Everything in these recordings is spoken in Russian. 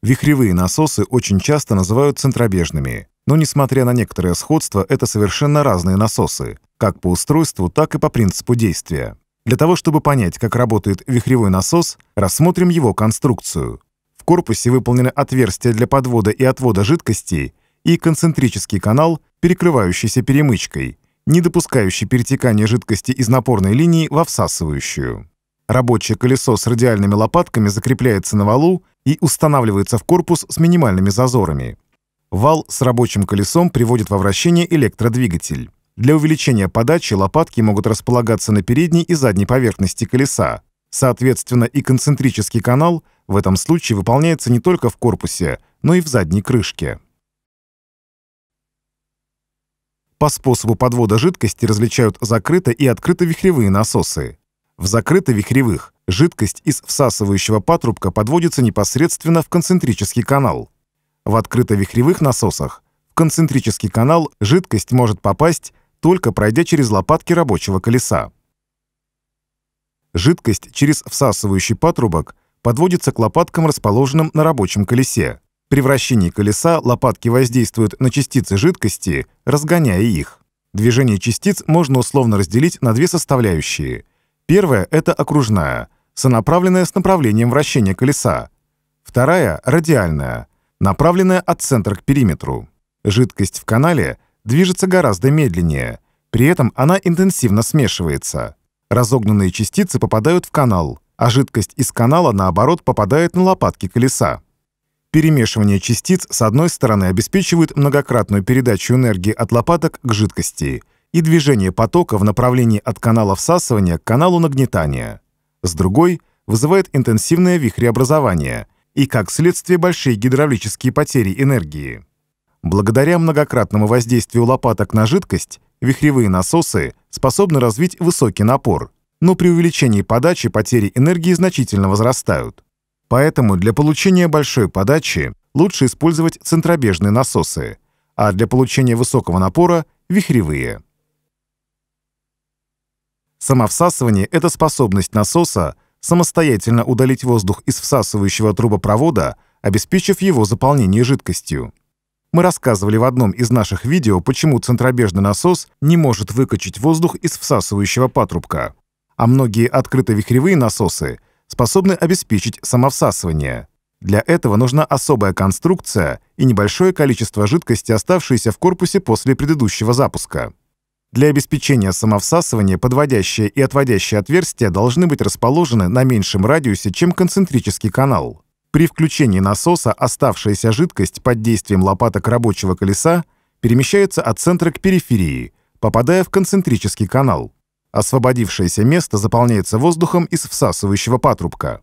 Вихревые насосы очень часто называют центробежными, но несмотря на некоторое сходство, это совершенно разные насосы, как по устройству, так и по принципу действия. Для того, чтобы понять, как работает вихревой насос, рассмотрим его конструкцию. В корпусе выполнены отверстия для подвода и отвода жидкостей и концентрический канал, перекрывающийся перемычкой, не допускающий перетекания жидкости из напорной линии во всасывающую. Рабочее колесо с радиальными лопатками закрепляется на валу и устанавливается в корпус с минимальными зазорами. Вал с рабочим колесом приводит во вращение электродвигатель. Для увеличения подачи лопатки могут располагаться на передней и задней поверхности колеса. Соответственно, и концентрический канал в этом случае выполняется не только в корпусе, но и в задней крышке. По способу подвода жидкости различают закрыто и открыто-вихревые насосы. В закрыто-вихревых Жидкость из всасывающего патрубка подводится непосредственно в концентрический канал. В открыто-вихревых насосах в концентрический канал жидкость может попасть, только пройдя через лопатки рабочего колеса. Жидкость через всасывающий патрубок подводится к лопаткам, расположенным на рабочем колесе. При вращении колеса лопатки воздействуют на частицы жидкости, разгоняя их. Движение частиц можно условно разделить на две составляющие. Первая — это окружная — сонаправленная с направлением вращения колеса. Вторая — радиальная, направленная от центра к периметру. Жидкость в канале движется гораздо медленнее, при этом она интенсивно смешивается. Разогнанные частицы попадают в канал, а жидкость из канала, наоборот, попадает на лопатки колеса. Перемешивание частиц с одной стороны обеспечивает многократную передачу энергии от лопаток к жидкости и движение потока в направлении от канала всасывания к каналу нагнетания с другой вызывает интенсивное вихреобразование и, как следствие, большие гидравлические потери энергии. Благодаря многократному воздействию лопаток на жидкость, вихревые насосы способны развить высокий напор, но при увеличении подачи потери энергии значительно возрастают. Поэтому для получения большой подачи лучше использовать центробежные насосы, а для получения высокого напора – вихревые. Самовсасывание — это способность насоса самостоятельно удалить воздух из всасывающего трубопровода, обеспечив его заполнение жидкостью. Мы рассказывали в одном из наших видео, почему центробежный насос не может выкачать воздух из всасывающего патрубка, а многие открыто-вихревые насосы способны обеспечить самовсасывание. Для этого нужна особая конструкция и небольшое количество жидкости, оставшейся в корпусе после предыдущего запуска. Для обеспечения самовсасывания подводящее и отводящее отверстия должны быть расположены на меньшем радиусе, чем концентрический канал. При включении насоса оставшаяся жидкость под действием лопаток рабочего колеса перемещается от центра к периферии, попадая в концентрический канал. Освободившееся место заполняется воздухом из всасывающего патрубка.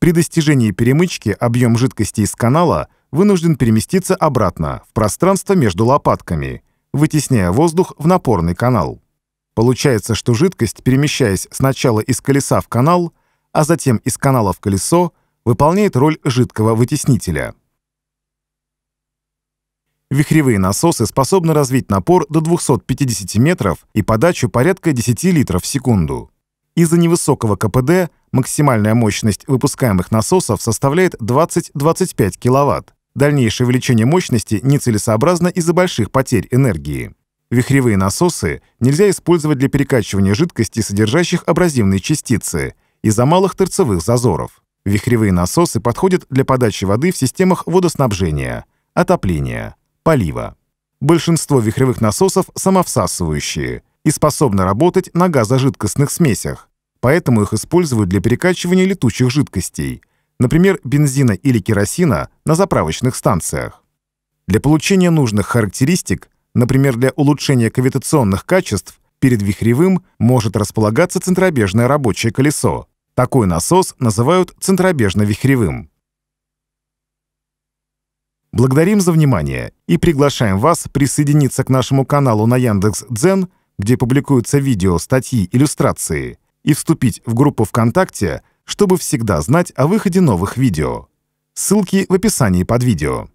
При достижении перемычки объем жидкости из канала вынужден переместиться обратно, в пространство между лопатками – вытесняя воздух в напорный канал. Получается, что жидкость, перемещаясь сначала из колеса в канал, а затем из канала в колесо, выполняет роль жидкого вытеснителя. Вихревые насосы способны развить напор до 250 метров и подачу порядка 10 литров в секунду. Из-за невысокого КПД максимальная мощность выпускаемых насосов составляет 20-25 кВт. Дальнейшее увеличение мощности нецелесообразно из-за больших потерь энергии. Вихревые насосы нельзя использовать для перекачивания жидкости, содержащих абразивные частицы, из-за малых торцевых зазоров. Вихревые насосы подходят для подачи воды в системах водоснабжения, отопления, полива. Большинство вихревых насосов самовсасывающие и способны работать на газожидкостных смесях, поэтому их используют для перекачивания летучих жидкостей – например, бензина или керосина, на заправочных станциях. Для получения нужных характеристик, например, для улучшения кавитационных качеств, перед вихревым может располагаться центробежное рабочее колесо. Такой насос называют центробежно-вихревым. Благодарим за внимание и приглашаем вас присоединиться к нашему каналу на Яндекс.Дзен, где публикуются видео, статьи, иллюстрации, и вступить в группу ВКонтакте – чтобы всегда знать о выходе новых видео. Ссылки в описании под видео.